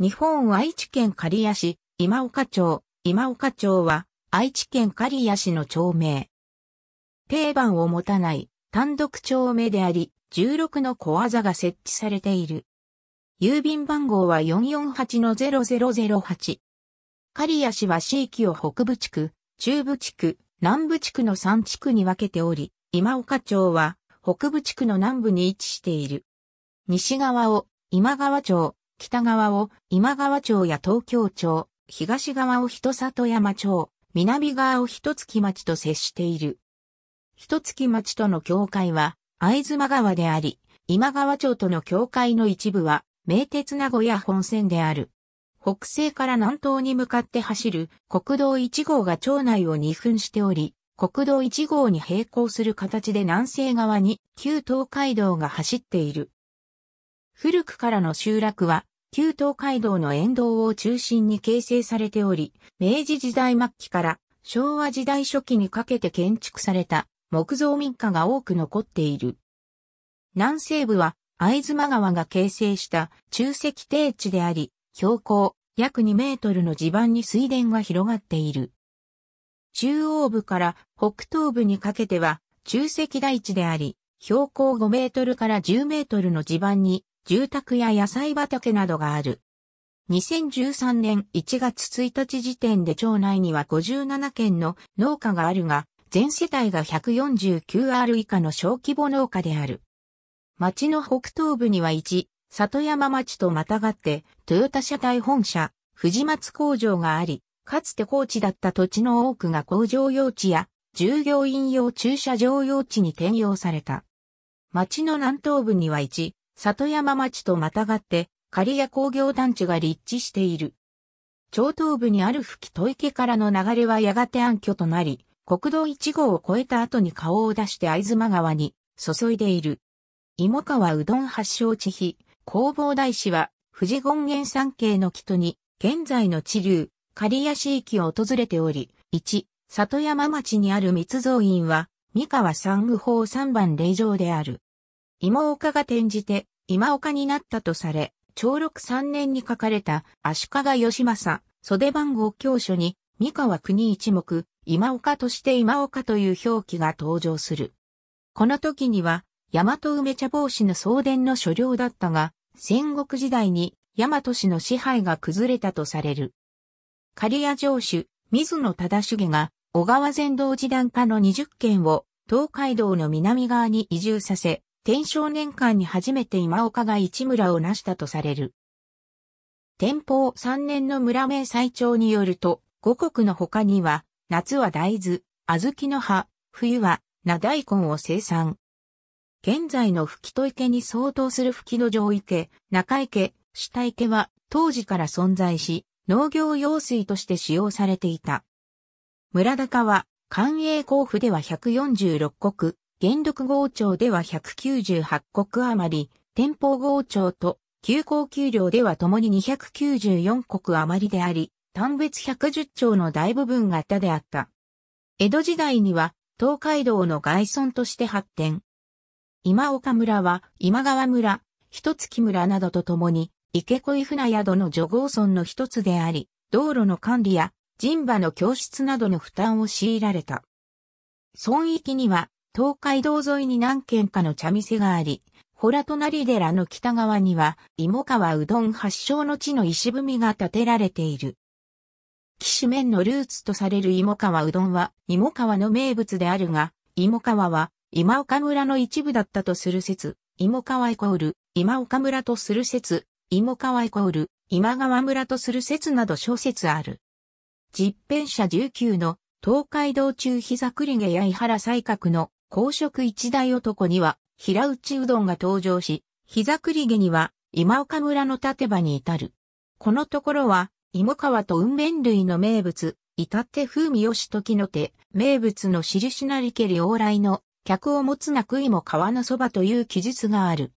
日本愛知県刈谷市、今岡町、今岡町は、愛知県刈谷市の町名。定番を持たない単独町名であり、16の小技が設置されている。郵便番号は448-0008。刈谷市は市域を北部地区、中部地区、南部地区の3地区に分けており、今岡町は北部地区の南部に位置している。西側を今川町、北側を今川町や東京町、東側を人里山町、南側を一月町と接している。一月町との境界は、会津間川であり、今川町との境界の一部は、名鉄名古屋本線である。北西から南東に向かって走る国道1号が町内を2分しており、国道1号に並行する形で南西側に旧東海道が走っている。古くからの集落は旧東海道の沿道を中心に形成されており、明治時代末期から昭和時代初期にかけて建築された木造民家が多く残っている。南西部は藍妻川が形成した中石低地であり、標高約2メートルの地盤に水田が広がっている。中央部から北東部にかけては中石大地であり、標高5メートルから10メートルの地盤に住宅や野菜畑などがある。2013年1月1日時点で町内には57軒の農家があるが、全世帯が 149R 以下の小規模農家である。町の北東部には1、里山町とまたがって、トヨタ車体本社、藤松工場があり、かつて高地だった土地の多くが工場用地や、従業員用駐車場用地に転用された。町の南東部には1、里山町とまたがって、刈谷工業団地が立地している。超東部にある吹き戸池からの流れはやがて暗渠となり、国道1号を越えた後に顔を出して藍妻間川に注いでいる。芋川うどん発祥地比、工房大師は、富士権現山系の木戸に、現在の地流、刈谷市域を訪れており、1、里山町にある密造院は、三河三具法三番霊場である。芋岡が転じて、今岡になったとされ、長禄3年に書かれた足利義政、袖番号教書に、三河国一目、今岡として今岡という表記が登場する。この時には、大和梅茶帽子の送電の所領だったが、戦国時代に大和氏の支配が崩れたとされる。刈谷城主、水野忠重が、小川全道時段下の20軒を、東海道の南側に移住させ、天正年間に初めて今岡が一村を成したとされる。天保3年の村名最長によると、五穀の他には、夏は大豆、小豆の葉、冬は、な大根を生産。現在の吹戸池に相当する吹戸城池、中池、下池は当時から存在し、農業用水として使用されていた。村高は、官営甲府では146国、元禄号庁では198国余り、天保号庁と旧高給料では共に294国余りであり、単別110兆の大部分型であった。江戸時代には東海道の外村として発展。今岡村は今川村、一月村などと共に、池恋船宿の女豪村の一つであり、道路の管理や人馬の教室などの負担を強いられた。村域には東海道沿いに何軒かの茶店があり、洞隣寺の北側には、芋川うどん発祥の地の石踏みが建てられている。騎士麺のルーツとされる芋川うどんは、芋川の名物であるが、芋川は、今岡村の一部だったとする説、芋川イコール、今岡村とする説、芋川イコール、今川村とする説など小説ある。実編者19の、東海道中膝栗毛や井原西角の公職一大男には、平内うどんが登場し、膝栗毛には、今岡村の立場に至る。このところは、芋川と雲弁類の名物、至って風味よし時の手、名物の印なりけり往来の、客を持つなく芋川のそばという記述がある。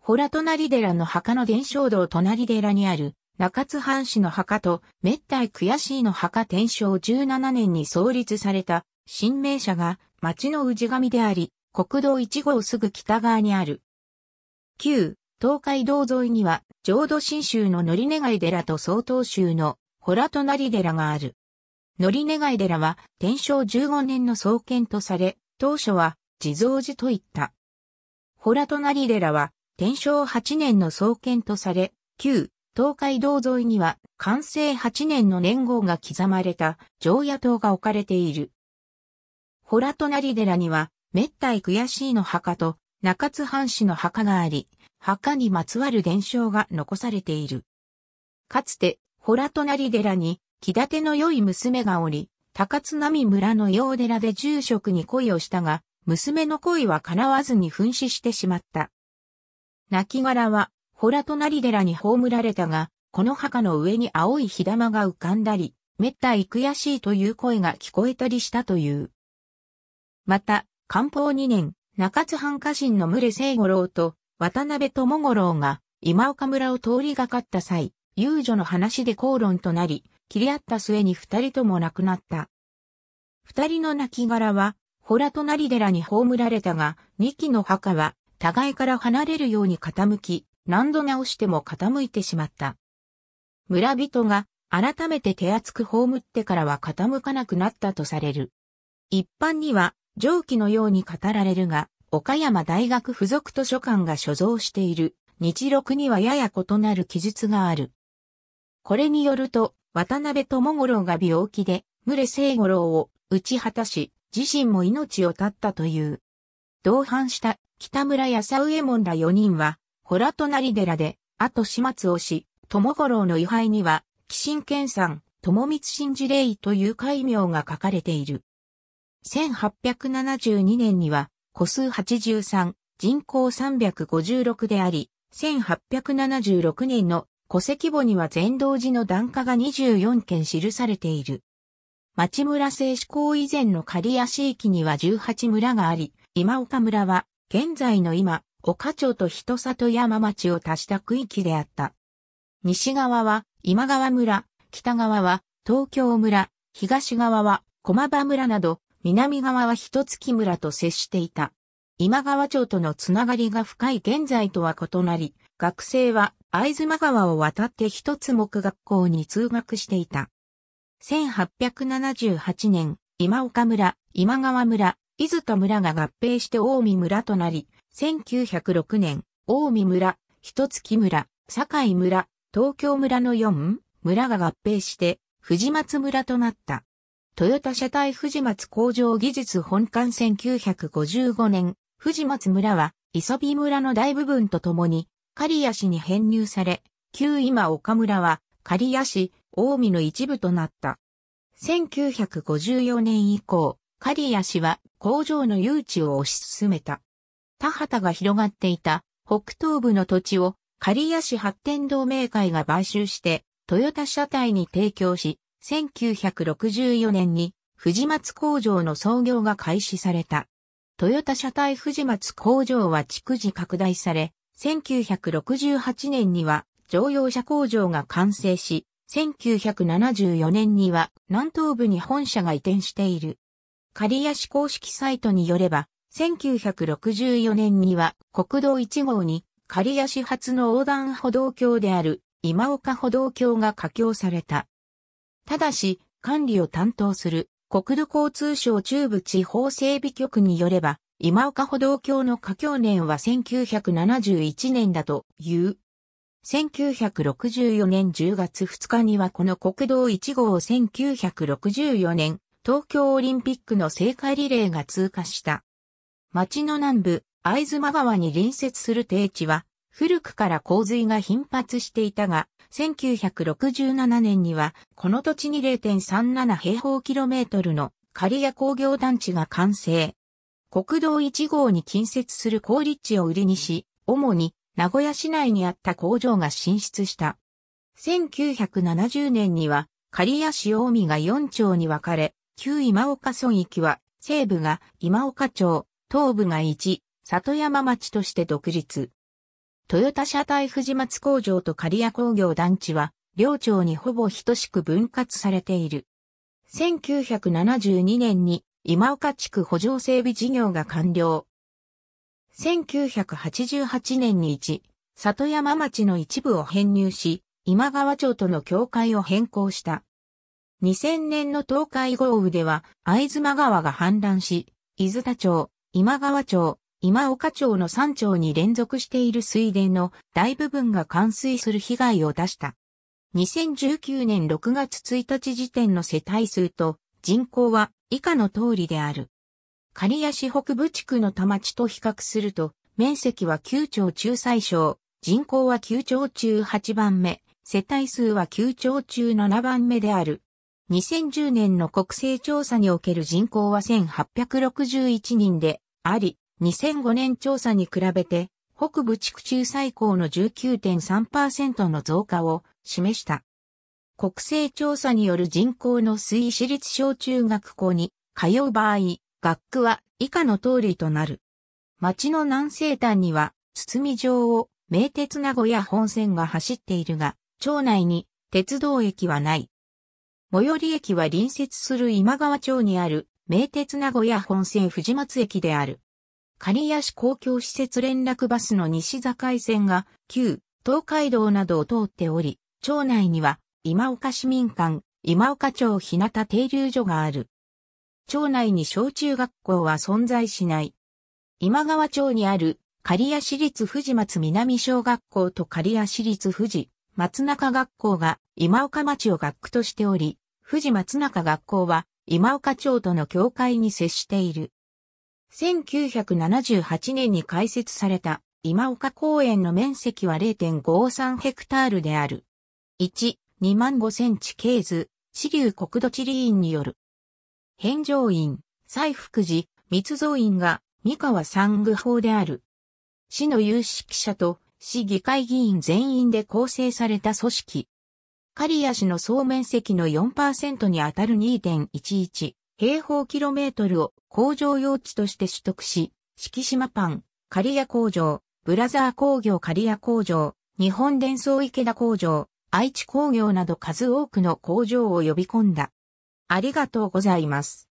ほら隣寺の墓の伝承堂隣寺にある、中津藩士の墓と、滅対悔しいの墓天正17年に創立された、新名社が、町の氏神であり、国道1号すぐ北側にある。旧、東海道沿いには、浄土真宗の乗願い寺と曹洞宗の洞隣寺がある。乗願い寺は、天正15年の創建とされ、当初は、地蔵寺といった。洞隣寺は、天正8年の創建とされ、旧、東海道沿いには、完成8年の年号が刻まれた常夜灯が置かれている。洞隣寺には、滅体悔しいの墓と、中津藩士の墓があり、墓にまつわる伝承が残されている。かつて、洞隣寺に、気立ての良い娘がおり、高津波村の洋寺で住職に恋をしたが、娘の恋は叶わずに噴死してしまった。亡骸は、洞隣寺に葬られたが、この墓の上に青い火玉が浮かんだり、滅多い悔しいという声が聞こえたりしたという。また、官報2年、中津藩家臣の群れ聖五郎と渡辺智五郎が今岡村を通りがかった際、遊女の話で口論となり、切り合った末に二人とも亡くなった。二人の亡骸は、洞となり寺に葬られたが、二機の墓は、互いから離れるように傾き、何度直しても傾いてしまった。村人が改めて手厚く葬ってからは傾かなくなったとされる。一般には上記のように語られるが、岡山大学附属図書館が所蔵している日録にはやや異なる記述がある。これによると、渡辺智五郎が病気で、群れ聖五郎を打ち果たし、自身も命を絶ったという。同伴した北村や右衛門ら4人は、な隣寺で、後始末をし、智五郎の位牌には、寄進研さん、友光信事霊という改名が書かれている。1872年には、個数83、人口356であり、1876年の戸籍簿には全道寺の段下が24件記されている。町村制志向以前の刈谷市域には18村があり、今岡村は、現在の今、岡町と人里山町を足した区域であった。西側は今川村、北側は東京村、東側は駒場村など南側は一月村と接していた。今川町とのつながりが深い現在とは異なり、学生は藍島川を渡って一つ木学校に通学していた。1878年、今岡村、今川村、伊豆田村が合併して大見村となり、1906年、大見村、一月村、堺村、東京村の4村が合併して、藤松村となった。トヨタ車体藤松工場技術本館1955年、藤松村は、磯美村の大部分とともに、刈谷市に編入され、旧今岡村は、刈谷市、大見の一部となった。1954年以降、刈谷市は工場の誘致を推し進めた。田畑が広がっていた北東部の土地を刈谷市発展同盟会が買収して、トヨタ車体に提供し、1964年に藤松工場の創業が開始された。トヨタ車体藤松工場は逐次拡大され、1968年には乗用車工場が完成し、1974年には南東部に本社が移転している。刈谷市公式サイトによれば、1964年には国道1号に刈谷市発の横断歩道橋である今岡歩道橋が架橋された。ただし、管理を担当する国土交通省中部地方整備局によれば、今岡歩道橋の架橋年は1971年だという。1964年10月2日にはこの国道1号を1964年東京オリンピックの聖火リレーが通過した。町の南部、藍津間川に隣接する低地は古くから洪水が頻発していたが、1967年には、この土地に0.37平方キロメートルの刈谷工業団地が完成。国道1号に近接する高立地を売りにし、主に名古屋市内にあった工場が進出した。1970年には、刈谷市大見が4町に分かれ、旧今岡村域は、西部が今岡町、東部が1、里山町として独立。豊田車体藤松工場と刈谷工業団地は、両町にほぼ等しく分割されている。1972年に今岡地区補助整備事業が完了。1988年に1、里山町の一部を編入し、今川町との境界を変更した。2000年の東海豪雨では、藍津間川が氾濫し、伊豆田町、今川町、今岡町の山頂に連続している水田の大部分が冠水する被害を出した。2019年6月1日時点の世帯数と人口は以下の通りである。刈谷市北部地区の田町と比較すると、面積は9町中最小、人口は9町中8番目、世帯数は9町中7番目である。2010年の国勢調査における人口は1861人であり、2005年調査に比べて、北部地区中最高の19.3%の増加を示した。国勢調査による人口の推移私立小中学校に通う場合、学区は以下の通りとなる。町の南西端には、堤城を名鉄名古屋本線が走っているが、町内に鉄道駅はない。最寄り駅は隣接する今川町にある名鉄名古屋本線藤松駅である。刈谷市公共施設連絡バスの西境線が旧東海道などを通っており、町内には今岡市民館、今岡町日向停留所がある。町内に小中学校は存在しない。今川町にある刈谷市立富士松南小学校と刈谷市立富士松中学校が今岡町を学区としており、富士松中学校は今岡町との境界に接している。1978年に開設された今岡公園の面積は0.53ヘクタールである。1、2万5センチ系図、支流国土地理院による。返上院、西福寺、密造院が三河三具法である。市の有識者と市議会議員全員で構成された組織。刈谷市の総面積の4%にあたる2.11平方キロメートルを工場用地として取得し、敷島パン、刈谷工場、ブラザー工業刈谷工場、日本伝送池田工場、愛知工業など数多くの工場を呼び込んだ。ありがとうございます。